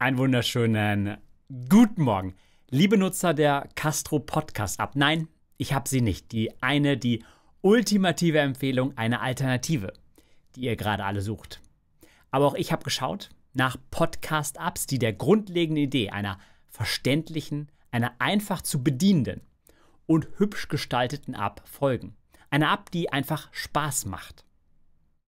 Einen wunderschönen guten Morgen. Liebe Nutzer der Castro Podcast App. Nein, ich habe sie nicht. Die eine, die ultimative Empfehlung, eine Alternative, die ihr gerade alle sucht. Aber auch ich habe geschaut nach Podcast-Apps, die der grundlegenden Idee einer verständlichen, einer einfach zu bedienenden und hübsch gestalteten App folgen. Eine App, die einfach Spaß macht.